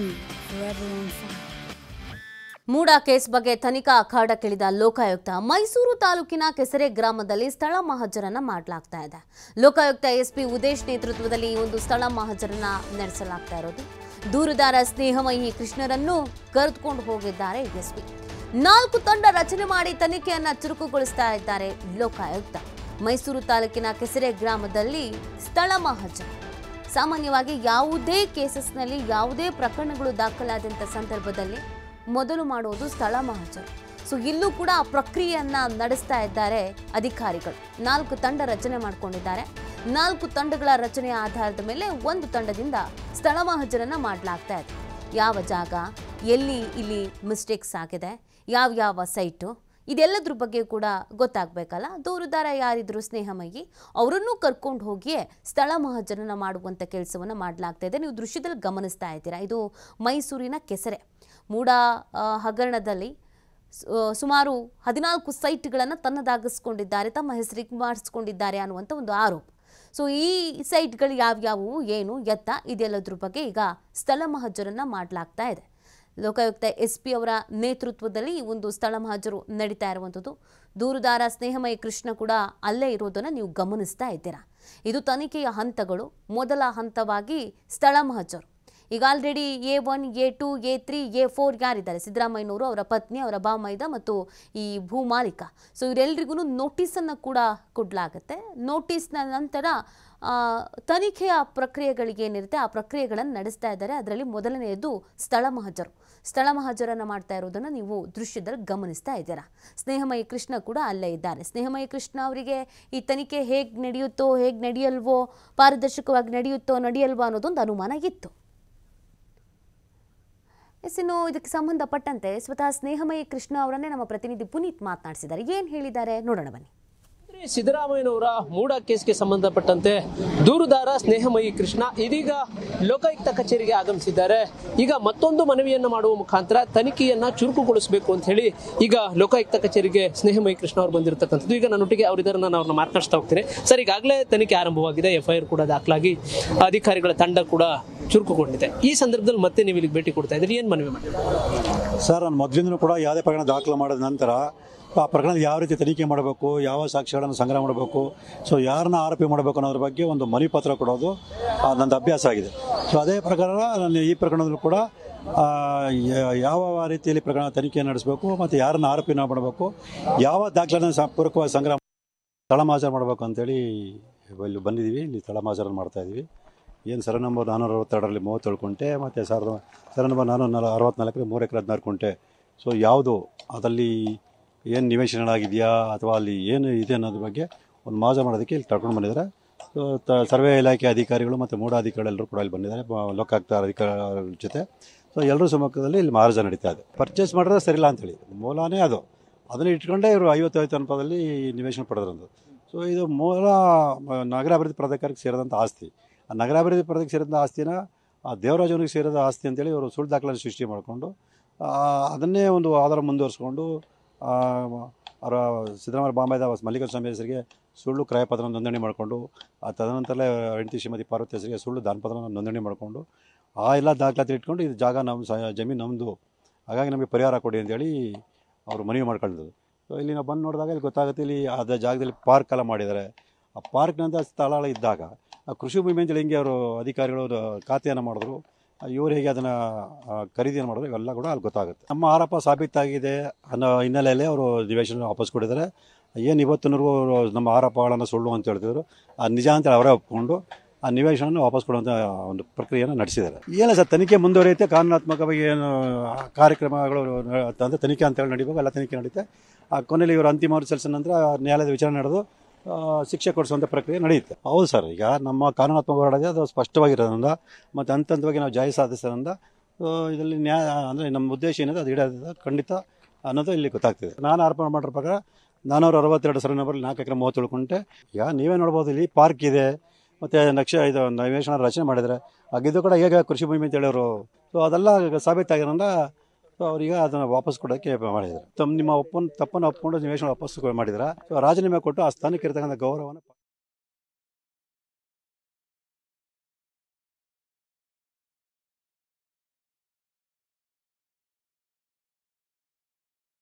ಮೂಡ MUDA case ಬಗ್ಗೆ ತನಿಖಾ ಅಖಾಡಕ್ಕಿಳಿದ ಲೋಕಾಯುಕ್ತ ಮೈಸೂರು ತಾಲೂಕಿನ ಕೆಸರೆ ಗ್ರಾಮದಲ್ಲಿ ಸ್ಥಳ ಮಹಜರನ್ನ ಮಾಡಲಾಗ್ತಾ ಇದೆ ಲೋಕಾಯುಕ್ತ ಎಸ್ಪಿ ಉದೇಶ್ ನೇತೃತ್ವದಲ್ಲಿ ಈ ಒಂದು ಸ್ಥಳ ಮಹಜರನ್ನ ನಡೆಸಲಾಗ್ತಾ ಇರೋದು ದೂರುದಾರ ಸ್ನೇಹಮಯಿ ಕೃಷ್ಣರನ್ನು ಕರೆದುಕೊಂಡು ಹೋಗಿದ್ದಾರೆ ಎಸ್ಪಿ ನಾಲ್ಕು ತಂಡ ರಚನೆ ಮಾಡಿ ತನಿಖೆಯನ್ನ ಚುರುಕುಗೊಳಿಸ್ತಾ ಇದ್ದಾರೆ ಲೋಕಾಯುಕ್ತ ಮೈಸೂರು ತಾಲೂಕಿನ ಕೆಸರೆ ಗ್ರಾಮದಲ್ಲಿ ಸ್ಥಳ ಮಹಜರ ಸಾಮಾನ್ಯವಾಗಿ ಯಾವುದೇ ಕೇಸಸ್ನಲ್ಲಿ ಯಾವುದೇ ಪ್ರಕರಣಗಳು ದಾಖಲಾದಂಥ ಸಂದರ್ಭದಲ್ಲಿ ಮೊದಲು ಮಾಡುವುದು ಸ್ಥಳ ಮಹಾಜರು ಸೊ ಇಲ್ಲೂ ಕೂಡ ಆ ಪ್ರಕ್ರಿಯೆಯನ್ನು ನಡೆಸ್ತಾ ಇದ್ದಾರೆ ಅಧಿಕಾರಿಗಳು ನಾಲ್ಕು ತಂಡ ರಚನೆ ಮಾಡಿಕೊಂಡಿದ್ದಾರೆ ನಾಲ್ಕು ತಂಡಗಳ ರಚನೆಯ ಆಧಾರದ ಮೇಲೆ ಒಂದು ತಂಡದಿಂದ ಸ್ಥಳ ಮಹಜರನ್ನು ಮಾಡಲಾಗ್ತಾ ಇದೆ ಯಾವ ಜಾಗ ಎಲ್ಲಿ ಇಲ್ಲಿ ಮಿಸ್ಟೇಕ್ಸ್ ಆಗಿದೆ ಯಾವ ಯಾವ ಸೈಟು ಇದೆಲ್ಲದ್ರ ಬಗ್ಗೆ ಕೂಡ ಗೊತ್ತಾಗಬೇಕಲ್ಲ ದೂರುದಾರ ಯಾರಿದ್ರು ಸ್ನೇಹಮಯಿ ಅವರನ್ನು ಕರ್ಕೊಂಡು ಹೋಗಿಯೇ ಸ್ಥಳ ಮಹಾಜನನ ಮಾಡುವಂಥ ಕೆಲಸವನ್ನು ಮಾಡಲಾಗ್ತಾ ಇದೆ ನೀವು ದೃಶ್ಯದಲ್ಲಿ ಗಮನಿಸ್ತಾ ಇದ್ದೀರಾ ಇದು ಮೈಸೂರಿನ ಕೆಸರೆ ಮೂಡ ಹಗರಣದಲ್ಲಿ ಸುಮಾರು ಹದಿನಾಲ್ಕು ಸೈಟ್ಗಳನ್ನು ತನ್ನದಾಗಿಸ್ಕೊಂಡಿದ್ದಾರೆ ತಮ್ಮ ಹೆಸರಿಗೆ ಮಾಡಿಸ್ಕೊಂಡಿದ್ದಾರೆ ಅನ್ನುವಂಥ ಒಂದು ಆರೋಪ ಸೊ ಈ ಸೈಟ್ಗಳು ಯಾವ್ಯಾವು ಏನು ಎತ್ತ ಇದೆಲ್ಲದ್ರ ಬಗ್ಗೆ ಈಗ ಸ್ಥಳ ಮಹಜರನ್ನು ಮಾಡಲಾಗ್ತಾ ಇದೆ ಲೋಕಾಯುಕ್ತ ಎಸ್ ಪಿ ಅವರ ನೇತೃತ್ವದಲ್ಲಿ ಈ ಒಂದು ಸ್ಥಳ ಮಹಜರು ನಡೀತಾ ಇರುವಂಥದ್ದು ದೂರುದಾರ ಸ್ನೇಹಮಯ ಕೃಷ್ಣ ಕೂಡ ಅಲ್ಲೇ ಇರೋದನ್ನು ನೀವು ಗಮನಿಸ್ತಾ ಇದ್ದೀರಾ ಇದು ತನಿಖೆಯ ಹಂತಗಳು ಮೊದಲ ಹಂತವಾಗಿ ಸ್ಥಳ ಮಹಜರು ಈಗ already A one A two A three A four ಯಾರಿದ್ದಾರೆ ಸಿದ್ದರಾಮಯ್ಯನವರು ಅವರ ಪತ್ನಿ ಅವರ ಬಾಮೈದ ಮತ್ತು ಈ ಭೂ ಮಾಲೀಕ ಸೊ ಇವರೆಲ್ಲರಿಗೂ ನೋಟಿಸನ್ನು ಕೂಡ ಕೊಡಲಾಗುತ್ತೆ ನೋಟಿಸ್ನ ನಂತರ ತನಿಖೆಯ ಪ್ರಕ್ರಿಯೆಗಳಿಗೆ ಏನಿರುತ್ತೆ ಆ ಪ್ರಕ್ರಿಯೆಗಳನ್ನು ನಡೆಸ್ತಾ ಇದ್ದಾರೆ ಅದರಲ್ಲಿ ಮೊದಲನೆಯದು ಸ್ಥಳ ಮಹಜರು ಸ್ಥಳ ಮಹಜರನ್ನು ಮಾಡ್ತಾ ಇರೋದನ್ನು ನೀವು ದೃಶ್ಯದಲ್ಲಿ ಗಮನಿಸ್ತಾ ಇದ್ದೀರಾ ಸ್ನೇಹಮಯ ಕೃಷ್ಣ ಕೂಡ ಅಲ್ಲೇ ಇದ್ದಾರೆ ಸ್ನೇಹಮಯ ಕೃಷ್ಣ ಅವರಿಗೆ ಈ ತನಿಖೆ ಹೇಗೆ ನಡೆಯುತ್ತೋ ಹೇಗೆ ನಡೆಯಲ್ವೋ ಪಾರದರ್ಶಕವಾಗಿ ನಡೆಯುತ್ತೋ ನಡೆಯಲ್ವೋ ಅನ್ನೋದೊಂದು ಅನುಮಾನ ಇತ್ತು ಎಸ್ ಇನ್ನು ಇದಕ್ಕೆ ಸಂಬಂಧಪಟ್ಟಂತೆ ಸ್ವತಃ ಸ್ನೇಹಮಯಿ ಕೃಷ್ಣ ಅವರನ್ನೇ ನಮ್ಮ ಪ್ರತಿನಿಧಿ ಪುನೀತ್ ಮಾತನಾಡಿಸಿದ್ದಾರೆ ಏನು ಹೇಳಿದ್ದಾರೆ ನೋಡೋಣ ಬನ್ನಿ ಸಿದ್ದರಾಮಯ್ಯನವರ ಮೂಡ ಕೇಸ್ಗೆ ಸಂಬಂಧಪಟ್ಟಂತೆ ದೂರುದಾರ ಸ್ನೇಹಮಯಿ ಕೃಷ್ಣ ಇದೀಗ ಲೋಕಾಯುಕ್ತ ಕಚೇರಿಗೆ ಆಗಮಿಸಿದ್ದಾರೆ ಈಗ ಮತ್ತೊಂದು ಮನವಿಯನ್ನು ಮಾಡುವ ಮುಖಾಂತರ ತನಿಖೆಯನ್ನ ಚುರುಕುಗೊಳಿಸಬೇಕು ಅಂತ ಹೇಳಿ ಈಗ ಲೋಕಾಯುಕ್ತ ಕಚೇರಿಗೆ ಸ್ನೇಹಮಯಿ ಕೃಷ್ಣ ಅವರು ಬಂದಿರತಕ್ಕಂಥದ್ದು ಈಗ ನನ್ನೊಟ್ಟಿಗೆ ಅವರಿದ್ದಾರೆ ನಾನು ಅವ್ರನ್ನ ಮಾತನಾಡ್ತಾ ಹೋಗ್ತೀನಿ ಸರ್ ಈಗಾಗಲೇ ತನಿಖೆ ಆರಂಭವಾಗಿದೆ ಎಫ್ಐಆರ್ ಕೂಡ ದಾಖಲಾಗಿ ಅಧಿಕಾರಿಗಳ ತಂಡ ಕೂಡ ಚುರುಕುಗೊಂಡಿದೆ ಈ ಸಂದರ್ಭದಲ್ಲಿ ಮತ್ತೆ ನೀವು ಇಲ್ಲಿಗೆ ಭೇಟಿ ಕೊಡ್ತಾ ಇದ್ರಿ ಏನು ಮನವಿ ಮಾಡಿ ಸರ್ ನಾನು ಮೊದಲಿಂದ ಕೂಡ ಯಾವುದೇ ಪ್ರಕರಣ ದಾಖಲು ಮಾಡಿದ ನಂತರ ಆ ಪ್ರಕರಣದ ಯಾವ ರೀತಿ ತನಿಖೆ ಮಾಡಬೇಕು ಯಾವ ಸಾಕ್ಷಿಗಳನ್ನು ಸಂಗ್ರಹ ಮಾಡಬೇಕು ಸೊ ಯಾರನ್ನ ಆರೋಪಿ ಮಾಡಬೇಕು ಅನ್ನೋದ್ರ ಬಗ್ಗೆ ಒಂದು ಮನವಿ ಪತ್ರ ಕೊಡೋದು ನಂದು ಅಭ್ಯಾಸ ಆಗಿದೆ ಸೊ ಅದೇ ಪ್ರಕಾರ ನಾನು ಈ ಪ್ರಕರಣದಲ್ಲೂ ಕೂಡ ಯಾವ ರೀತಿಯಲ್ಲಿ ಪ್ರಕರಣ ತನಿಖೆ ನಡೆಸಬೇಕು ಮತ್ತು ಯಾರನ್ನ ಆರೋಪಿ ಮಾಡಬೇಕು ಯಾವ ದಾಖಲೆಯನ್ನು ಪೂರಕವಾಗಿ ಸಂಗ್ರಹ ತಳಮಾಜರ್ ಮಾಡಬೇಕು ಅಂತೇಳಿ ಇಲ್ಲಿ ಬಂದಿದ್ದೀವಿ ಇಲ್ಲಿ ತಳಮಾಜಾರನ್ನು ಮಾಡ್ತಾ ಇದ್ದೀವಿ ಏನು ಸರ ನಂಬರ್ ನಾನ್ನೂರ ಅರವತ್ತೆರಡರಲ್ಲಿ ಮೂವತ್ತೇಳು ಕುಂಟೆ ಮತ್ತು ಸಾವಿರದ ಸರ ನಂಬರ್ ನಾನೂರ ನಲ ಅರವತ್ತ್ನಾಲ್ಕರಲ್ಲಿ ಮೂರು ಎಕರೆ ಹದಿನಾರು ಕುಂಟೆ ಸೊ ಯಾವುದು ಅದರಲ್ಲಿ ಏನು ನಿವೇಶನಗಳಾಗಿದೆಯಾ ಅಥವಾ ಅಲ್ಲಿ ಏನು ಇದೆ ಅನ್ನೋದ್ರ ಬಗ್ಗೆ ಒಂದು ಮಾಜ ಮಾಡೋದಕ್ಕೆ ಇಲ್ಲಿ ತಡ್ಕೊಂಡು ಬಂದಿದ್ದಾರೆ ತ ಸರ್ವೆ ಇಲಾಖೆ ಅಧಿಕಾರಿಗಳು ಮತ್ತು ಮೂಢಾಧಿಕಾರಿಗಳೆಲ್ಲರೂ ಕೂಡ ಇಲ್ಲಿ ಬಂದಿದ್ದಾರೆ ಲೋಕಾಯುಕ್ತ ಅಧಿಕಾರಿಗಳ ಜೊತೆ ಸೊ ಎಲ್ಲರೂ ಸಮ್ಮುಖದಲ್ಲಿ ಇಲ್ಲಿ ಮಾರಾಜ ನಡೀತಾ ಇದೆ ಪರ್ಚೇಸ್ ಮಾಡಿದ್ರೆ ಸರಿಲ್ಲ ಅಂತೇಳಿ ಮೂಲನೇ ಅದು ಅದನ್ನು ಇಟ್ಕೊಂಡೇ ಇವರು ಐವತ್ತೈದು ಅನುಪಾದಲ್ಲಿ ನಿವೇಶನ ಪಡೆದ್ರಂದು ಸೊ ಇದು ಮೂಲ ನಗರಾಭಿವೃದ್ಧಿ ಪ್ರಾಧಿಕಾರಕ್ಕೆ ಸೇರಿದಂಥ ಆಸ್ತಿ ಆ ನಗರಾಭಿವೃದ್ಧಿ ಪ್ರಾಧಿಕಾರಕ್ಕೆ ಸೇರಿದಂಥ ಆಸ್ತಿನ ಆ ದೇವರಾಜನಿಗೆ ಸೇರಿದ ಆಸ್ತಿ ಅಂತೇಳಿ ಇವರು ಸುಳ್ಳು ದಾಖಲೆ ಸೃಷ್ಟಿ ಮಾಡಿಕೊಂಡು ಅದನ್ನೇ ಒಂದು ಆಧಾರ ಮುಂದುವರಿಸ್ಕೊಂಡು ಅವರ ಸಿದ್ದರಾಮಯ್ಯ ಬಾಂಬೆದ ಮಲ್ಲಿಕಾರ್ಜುನ ಸ್ವಾಮಿ ಹೆಸರಿಗೆ ಸುಳ್ಳು ಕ್ರಯಪತ್ರ ನೋಂದಣಿ ಮಾಡಿಕೊಂಡು ಆ ತದನಂತರಲ್ಲೇ ಹೆಂಡತಿ ಶ್ರೀಮತಿ ಪಾರ್ವತಿ ಹೆಸರಿಗೆ ಸುಳ್ಳು ದಾನಪತ್ರವನ್ನು ನೋಂದಣಿ ಮಾಡಿಕೊಂಡು ಆ ಎಲ್ಲ ದಾಖಲಾತಿ ಇಟ್ಕೊಂಡು ಇದು ಜಾಗ ನಮ್ಮ ಸ ಜಮೀನು ನಮ್ಮದು ಹಾಗಾಗಿ ನಮಗೆ ಪರಿಹಾರ ಕೊಡಿ ಅಂತೇಳಿ ಅವರು ಮನವಿ ಮಾಡ್ಕೊಂಡಿದ್ದು ಸೊ ಇಲ್ಲಿ ನಾವು ಬಂದು ನೋಡಿದಾಗ ಇಲ್ಲಿ ಗೊತ್ತಾಗುತ್ತೆ ಇಲ್ಲಿ ಅದ ಜಾಗದಲ್ಲಿ ಪಾರ್ಕ್ ಎಲ್ಲ ಮಾಡಿದ್ದಾರೆ ಆ ಪಾರ್ಕ್ನಂಥ ಸ್ಥಳ ಇದ್ದಾಗ ಆ ಕೃಷಿ ಭೂಮಿ ಅಂತೇಳಿ ಹಿಂಗೆ ಅವರು ಅಧಿಕಾರಿಗಳು ಖಾತೆಯನ್ನು ಮಾಡಿದ್ರು ಇವರು ಹೇಗೆ ಅದನ್ನು ಖರೀದಿ ಮಾಡೋದು ಇವೆಲ್ಲ ಕೂಡ ಅಲ್ಲಿ ಗೊತ್ತಾಗುತ್ತೆ ನಮ್ಮ ಆರೋಪ ಸಾಬೀತಾಗಿದೆ ಅನ್ನೋ ಹಿನ್ನೆಲೆಯಲ್ಲಿ ಅವರು ನಿವೇಶನ ವಾಪಸ್ ಕೊಟ್ಟಿದ್ದಾರೆ ಏನು ಇವತ್ತಿನವರೆಗೂ ಅವರು ನಮ್ಮ ಆರೋಪಗಳನ್ನು ಸುಳ್ಳು ಅಂತ ಹೇಳ್ತಿದ್ರು ಆ ನಿಜ ಅಂತೇಳಿ ಅವರೇ ಒಪ್ಕೊಂಡು ಆ ನಿವೇಶನವನ್ನು ವಾಪಸ್ ಕೊಡುವಂಥ ಒಂದು ಪ್ರಕ್ರಿಯೆಯನ್ನು ನಡೆಸಿದ್ದಾರೆ ಏನು ಸರ್ ತನಿಖೆ ಮುಂದುವರಿಯುತ್ತೆ ಕಾನೂನಾತ್ಮಕವಾಗಿ ಏನು ಕಾರ್ಯಕ್ರಮಗಳು ಅಂದರೆ ತನಿಖೆ ಅಂತೇಳಿ ನಡೀಬೇಕು ಎಲ್ಲ ತನಿಖೆ ನಡೀತೆ ಆ ಕೊನೆಯಲ್ಲಿ ಇವರು ಅಂತಿಮ ಸಲ್ಲಿಸಿದ ನಂತರ ನ್ಯಾಯಾಲಯದ ವಿಚಾರಣೆ ನಡೆದು ಶಿಕ್ಷೆ ಕೊಡಿಸುವಂಥ ಪ್ರಕ್ರಿಯೆ ನಡೆಯುತ್ತೆ ಹೌದು ಸರ್ ಈಗ ನಮ್ಮ ಕಾನೂನಾತ್ಮಕ ಹೋರಾಟಕ್ಕೆ ಅದು ಸ್ಪಷ್ಟವಾಗಿರೋದ್ರಿಂದ ಮತ್ತು ಹಂತ ಹಂತವಾಗಿ ನಾವು ಜಾಯಿ ಸಾಧಿಸೋದ್ರಿಂದ ಇದರಲ್ಲಿ ನ್ಯಾಯ ಅಂದರೆ ನಮ್ಮ ಉದ್ದೇಶ ಏನಿದೆ ಅದು ಇಡೋದ ಖಂಡಿತ ಅನ್ನೋದು ಇಲ್ಲಿ ಗೊತ್ತಾಗ್ತಿದೆ ನಾನು ಅರ್ಪಣೆ ಮಾಡಿರೋ ಪ್ರಕಾರ ನಾನೂರ ಅರವತ್ತೆರಡು ಸಾವಿರ ನಂಬರ್ ನಾಲ್ಕು ಎಕರೆ ಮೂವತ್ತೇಳು ಕುಂಟೆ ಈಗ ನೀವೇ ನೋಡ್ಬೋದು ಇಲ್ಲಿ ಪಾರ್ಕ್ ಇದೆ ಮತ್ತು ನಕ್ಷೆ ಇದು ನವೇಶನ ರಚನೆ ಮಾಡಿದರೆ ಆಗಿದ್ದು ಕೂಡ ಹೇಗೆ ಕೃಷಿ ಭೂಮಿ ಅಂತ ಹೇಳೋರು ಸೊ ಅದೆಲ್ಲ ಸಾಬೀತಾಗಿರೋದ್ರಿಂದ ಸೊ ಅವರಿಗೆ ಅದನ್ನು ವಾಪಸ್ ಕೊಡೋಕ್ಕೆ ಮಾಡಿದ್ರು ತಮ್ಮ ನಿಮ್ಮ ಒಪ್ಪನ್ನು ತಪ್ಪನ್ನು ಒಪ್ಪಿಕೊಂಡು ನಿವೇಶನ ವಾಪಸ್ ಮಾಡಿದ್ರ ರಾಜೀನಾಮೆ ಕೊಟ್ಟು ಆ ಸ್ಥಾನಕ್ಕೆ ಇರ್ತಕ್ಕಂಥ ಗೌರವನ